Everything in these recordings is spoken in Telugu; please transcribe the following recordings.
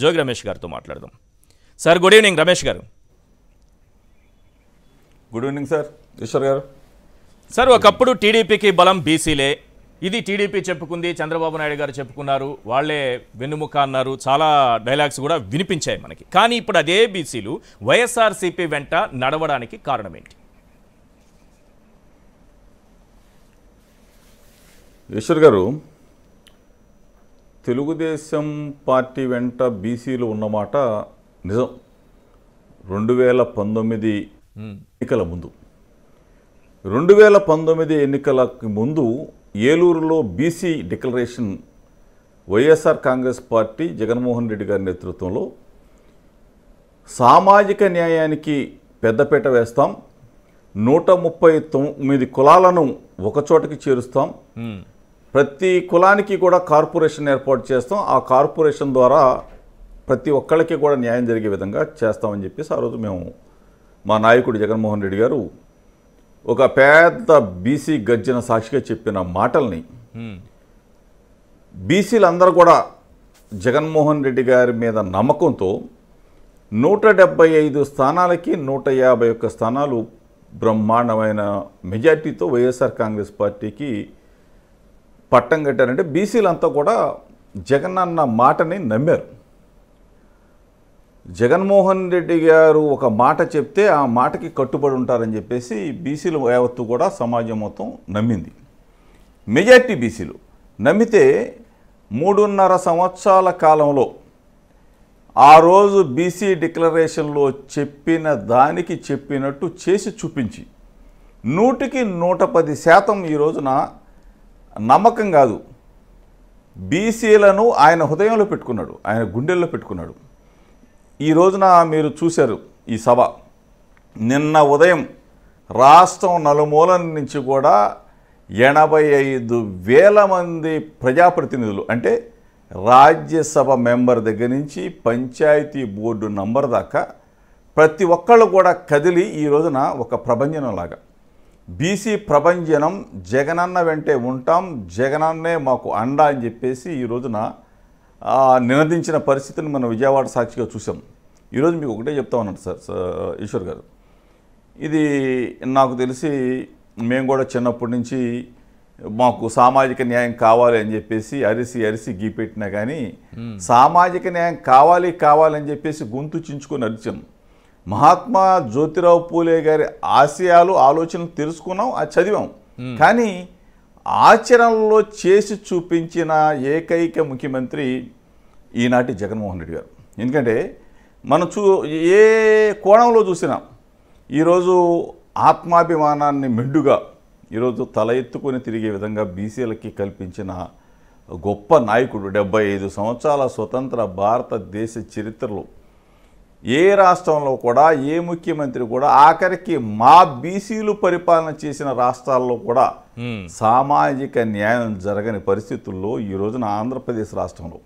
జోగి రమేష్ గారితో మాట్లాడదాం సార్ గుడ్ ఈవినింగ్ రమేష్ గారు గుడ్ ఈవినింగ్ సార్ ఈశ్వర్ గారు సార్ ఒకప్పుడు టీడీపీకి బలం బీసీలే ఇది టీడీపీ చెప్పుకుంది చంద్రబాబు నాయుడు గారు చెప్పుకున్నారు వాళ్లే వెన్నుముక అన్నారు చాలా డైలాగ్స్ కూడా వినిపించాయి మనకి కానీ ఇప్పుడు అదే బీసీలు వైఎస్ఆర్సీపీ వెంట నడవడానికి కారణం ఏంటి ఈశ్వర్ గారు తెలుగుదేశం పార్టీ వెంట బీసీలు ఉన్నమాట నిజం రెండు వేల పంతొమ్మిది ఎన్నికల ముందు రెండు వేల పంతొమ్మిది ఎన్నికలకి ముందు ఏలూరులో BC declaration YSR Congress party Jaganmohan Reddy గారి నేతృత్వంలో సామాజిక న్యాయానికి పెద్దపీట వేస్తాం నూట ముప్పై తొమ్మిది కులాలను ఒకచోటకి చేరుస్తాం ప్రతి కులానికి కూడా కార్పొరేషన్ ఏర్పాటు చేస్తాం ఆ కార్పొరేషన్ ద్వారా ప్రతి ఒక్కళ్ళకి కూడా న్యాయం జరిగే విధంగా చేస్తామని చెప్పేసి ఆ రోజు మేము మా నాయకుడు జగన్మోహన్ రెడ్డి గారు ఒక పెద్ద బీసీ గర్జన సాక్షిగా చెప్పిన మాటల్ని బీసీలందరూ కూడా జగన్మోహన్ రెడ్డి గారి మీద నమ్మకంతో నూట డెబ్బై ఐదు స్థానాలకి నూట యాభై ఒక్క స్థానాలు బ్రహ్మాండమైన మెజార్టీతో వైఎస్ఆర్ కాంగ్రెస్ పార్టీకి పట్టం కట్టారంటే బీసీలంతా కూడా జగన్ అన్న మాటని నమ్మారు జగన్మోహన్ రెడ్డి గారు ఒక మాట చెప్తే ఆ మాటకి కట్టుబడి ఉంటారని చెప్పేసి బీసీలు యావత్తు కూడా సమాజం మొత్తం నమ్మింది మెజార్టీ బీసీలు నమ్మితే మూడున్నర సంవత్సరాల కాలంలో ఆ రోజు బీసీ డిక్లరేషన్లో చెప్పిన దానికి చెప్పినట్టు చేసి చూపించి నూటికి నూట పది శాతం ఈ రోజున నమ్మకం కాదు బీసీలను ఆయన హృదయంలో పెట్టుకున్నాడు ఆయన గుండెల్లో పెట్టుకున్నాడు ఈ రోజున మీరు చూశారు ఈ సభ నిన్న ఉదయం రాష్ట్రం నలుమూల నుంచి కూడా ఎనభై ఐదు వేల మంది ప్రజాప్రతినిధులు అంటే రాజ్యసభ మెంబర్ దగ్గర నుంచి పంచాయతీ బోర్డు నంబర్ దాకా ప్రతి ఒక్కళ్ళు కూడా కదిలి ఈ రోజున ఒక ప్రభంజనంలాగా బీసీ ప్రభంజనం జగనన్న వెంటే ఉంటాం జగనన్నే మాకు అండ అని చెప్పేసి ఈ రోజున నినదించిన పరిస్థితిని మనం విజయవాడ సాక్షిగా చూసాం ఈరోజు మీకు ఒకటే చెప్తా ఉన్నాడు సార్ ఈశ్వర్ గారు ఇది నాకు తెలిసి మేము కూడా చిన్నప్పటి నుంచి మాకు సామాజిక న్యాయం కావాలి అని చెప్పేసి అరిసి అరిసి గీపెట్టినా కానీ సామాజిక న్యాయం కావాలి కావాలని చెప్పేసి గొంతు చించుకొని అరిచాం మహాత్మా జ్యోతిరావు పూలే గారి ఆశయాలు ఆలోచనలు తెలుసుకున్నాం అది చదివాం కానీ ఆచరణలో చేసి చూపించిన ఏకైక ముఖ్యమంత్రి ఈనాటి జగన్మోహన్ రెడ్డి గారు ఎందుకంటే మనం చూ ఏ కోణంలో చూసినా ఈరోజు ఆత్మాభిమానాన్ని మెండుగా ఈరోజు తల ఎత్తుకొని తిరిగే విధంగా బీసీలకి కల్పించిన గొప్ప నాయకుడు డెబ్బై ఐదు సంవత్సరాల స్వతంత్ర భారతదేశ చరిత్రలో ఏ రాష్ట్రంలో కూడా ఏ ముఖ్యమంత్రి కూడా ఆఖరికి మా బీసీలు పరిపాలన చేసిన రాష్ట్రాల్లో కూడా సామాజిక న్యాయం జరగని పరిస్థితుల్లో ఈ రోజున ఆంధ్రప్రదేశ్ రాష్ట్రంలో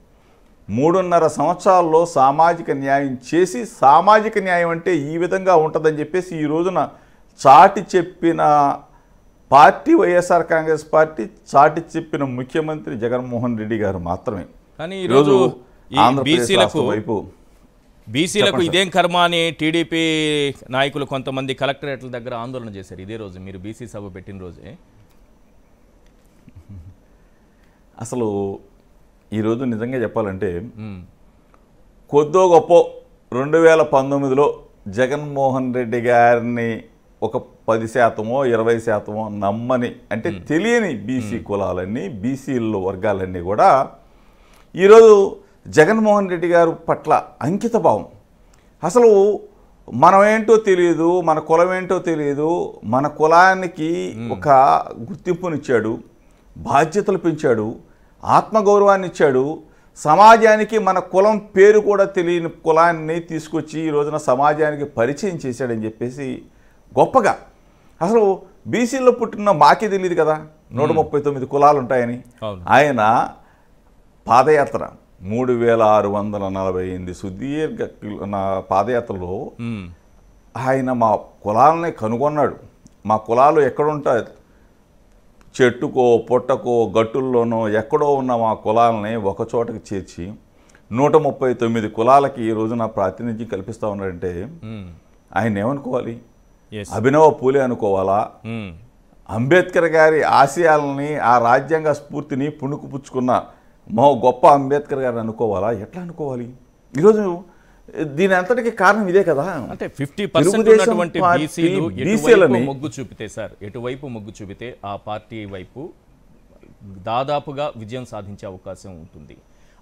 మూడున్నర సంవత్సరాల్లో సామాజిక న్యాయం చేసి సామాజిక న్యాయం అంటే ఈ విధంగా ఉంటుందని చెప్పేసి ఈ రోజున చాటి చెప్పిన పార్టీ వైఎస్ఆర్ కాంగ్రెస్ పార్టీ చాటి చెప్పిన ముఖ్యమంత్రి జగన్మోహన్ రెడ్డి గారు మాత్రమే కానీ ఈరోజు ఆంధ్రప్రదేశ్ వైపు బీసీలకు ఇదేం కర్మ అని టీడీపీ నాయకులు కొంతమంది కలెక్టరేట్ల దగ్గర ఆందోళన చేశారు ఇదే రోజు మీరు బీసీ సభ పెట్టిన రోజే అసలు ఈరోజు నిజంగా చెప్పాలంటే కొద్దో గొప్ప రెండు వేల పంతొమ్మిదిలో జగన్మోహన్ రెడ్డి గారిని ఒక పది శాతమో ఇరవై శాతమో నమ్మని అంటే తెలియని బీసీ కులాలన్నీ బీసీల వర్గాలన్నీ కూడా ఈరోజు జగన్మోహన్ రెడ్డి గారు పట్ల అంకిత భావం అసలు మనమేంటో తెలియదు మన కులం ఏంటో తెలియదు మన కులానికి ఒక గుర్తింపునిచ్చాడు బాధ్యతలు పెంచాడు ఆత్మగౌరవాన్ని ఇచ్చాడు సమాజానికి మన కులం పేరు కూడా తెలియని కులాన్ని తీసుకొచ్చి ఈ రోజున సమాజానికి పరిచయం చేశాడని చెప్పేసి గొప్పగా అసలు బీసీలో పుట్టిన మాకే తెలియదు కదా నూట ముప్పై తొమ్మిది కులాలు ఉంటాయని ఆయన పాదయాత్ర మూడు వేల ఆరు వందల నలభై ఎనిమిది సుదీర్ఘ నా పాదయాత్రలో ఆయన మా కులాలని కనుగొన్నాడు మా కులాలు ఎక్కడుంటాయి చెట్టుకో పొట్టకో గట్టుల్లోనో ఎక్కడో ఉన్న మా కులాలని ఒక చోటకి చేర్చి నూట ముప్పై తొమ్మిది కులాలకి ఈ రోజున ప్రాతినిధ్యం కల్పిస్తూ ఉన్నాడంటే ఆయన ఏమనుకోవాలి అభినవ పూలే అనుకోవాలా hmm. అంబేద్కర్ గారి ఆశయాలని ఆ రాజ్యాంగ స్ఫూర్తిని పుణుకుపుచ్చుకున్న మహో గొప్ప అంబేద్కర్ గారు అనుకోవాలా ఎట్లా అనుకోవాలి ఈరోజు దీని అంతటికి కారణం ఇదే కదా అంటే ఫిఫ్టీ పర్సెంట్ బీసీలని మొగ్గు చూపితే సార్ ఎటువైపు మొగ్గు చూపితే ఆ పార్టీ వైపు దాదాపుగా విజయం సాధించే అవకాశం ఉంటుంది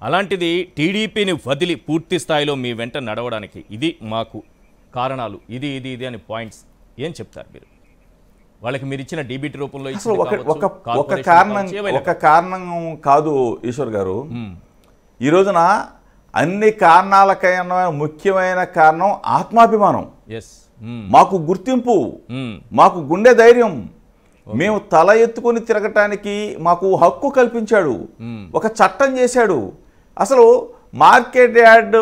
అలాంటిది టీడీపీని వదిలి పూర్తి స్థాయిలో మీ వెంట నడవడానికి ఇది మాకు కారణాలు ఇది ఇది ఇది అని పాయింట్స్ ఏం చెప్తారు మీరు వాళ్ళకి మీరు ఇచ్చిన డీబీటీ రూపంలో ఒక ఒక కారణం ఒక కారణం కాదు ఈశ్వర్ గారు ఈ రోజున అన్ని కారణాలకైనా ముఖ్యమైన కారణం ఆత్మాభిమానం మాకు గుర్తింపు మాకు గుండె ధైర్యం మేము తల ఎత్తుకొని తిరగటానికి మాకు హక్కు కల్పించాడు ఒక చట్టం చేశాడు అసలు మార్కెట్ యార్డ్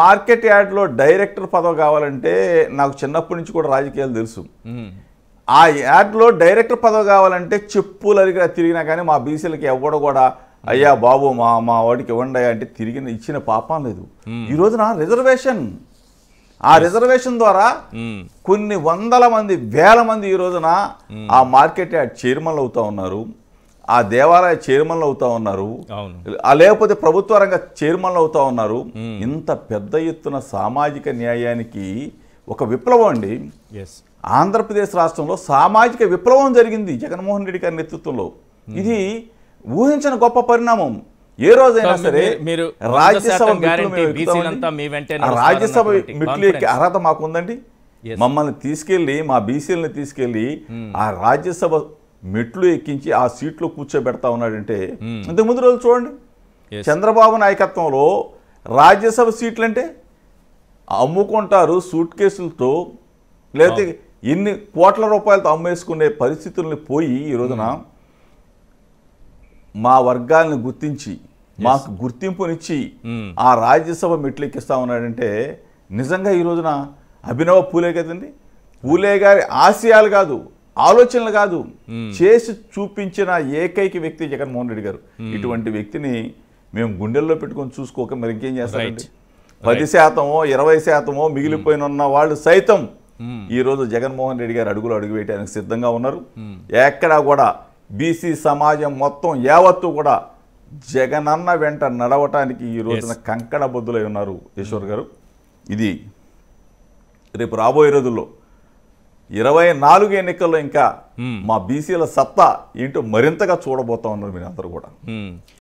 మార్కెట్ యార్డ్లో డైరెక్టర్ పదవి కావాలంటే నాకు చిన్నప్పటి నుంచి కూడా రాజకీయాలు తెలుసు ఆ యాడ్లో డైరెక్టర్ పదవి కావాలంటే చెప్పులు అరిగా తిరిగినా కానీ మా బీసీలకి ఎవడు కూడా అయ్యా బాబు మా మా వాడికి ఇవ్వండి అంటే తిరిగిన ఇచ్చిన పాపం లేదు ఈ రోజున రిజర్వేషన్ ఆ రిజర్వేషన్ ద్వారా కొన్ని వందల మంది వేల మంది ఈ రోజున ఆ మార్కెట్ యాడ్ చైర్మన్లు అవుతా ఉన్నారు ఆ దేవాలయ చైర్మన్లు అవుతా ఉన్నారు లేకపోతే ప్రభుత్వ రంగ చైర్మన్లు అవుతా ఉన్నారు ఇంత పెద్ద ఎత్తున సామాజిక న్యాయానికి ఒక విప్లవం అండి ఆంధ్రప్రదేశ్ రాష్ట్రంలో సామాజిక విప్లవం జరిగింది జగన్మోహన్ రెడ్డి గారి నేతృత్వంలో ఇది ఊహించిన గొప్ప పరిణామం ఏ రోజైనా సరే మీరు రాజ్యసభ రాజ్యసభ మెట్లెక్కి అర్హత మాకుందండి మమ్మల్ని తీసుకెళ్ళి మా బీసీలని తీసుకెళ్ళి ఆ రాజ్యసభ మెట్లు ఎక్కించి ఆ సీట్లో కూర్చోబెడతా ఉన్నాడంటే ఇంతకు ముందు రోజు చూడండి చంద్రబాబు నాయకత్వంలో రాజ్యసభ సీట్లు అంటే అమ్ముకుంటారు సూట్ కేసులతో లేకపోతే ఎన్ని కోట్ల రూపాయలతో అమ్మేసుకునే పరిస్థితుల్ని పోయి ఈ రోజున మా వర్గాలను గుర్తించి మాకు గుర్తింపునిచ్చి ఆ రాజ్యసభ మెట్లెక్కిస్తా ఉన్నాడంటే నిజంగా ఈ రోజున అభినవ పూలే కదండి పూలే గారి ఆశయాలు కాదు ఆలోచనలు కాదు చేసి చూపించిన ఏకైక వ్యక్తి జగన్మోహన్ రెడ్డి గారు ఇటువంటి వ్యక్తిని మేము గుండెల్లో పెట్టుకొని చూసుకోక మరి ఇంకేం చేస్తారండి పది శాతమో ఇరవై శాతమో మిగిలిపోయిన ఉన్న వాళ్ళు సైతం ఈరోజు జగన్మోహన్ రెడ్డి గారు అడుగులు అడుగు వేయడానికి సిద్ధంగా ఉన్నారు ఎక్కడా కూడా బీసీ సమాజం మొత్తం యావత్తు కూడా జగనన్న వెంట నడవటానికి ఈ రోజున కంకణ బొద్దులై ఉన్నారు ఈశ్వర్ గారు ఇది రేపు రాబోయే రోజుల్లో ఇరవై నాలుగు ఎన్నికల్లో ఇంకా hmm. మా బీసీల సత్తా ఏంటో మరింతగా చూడబోతా ఉన్నారు మీరు అందరూ కూడా hmm.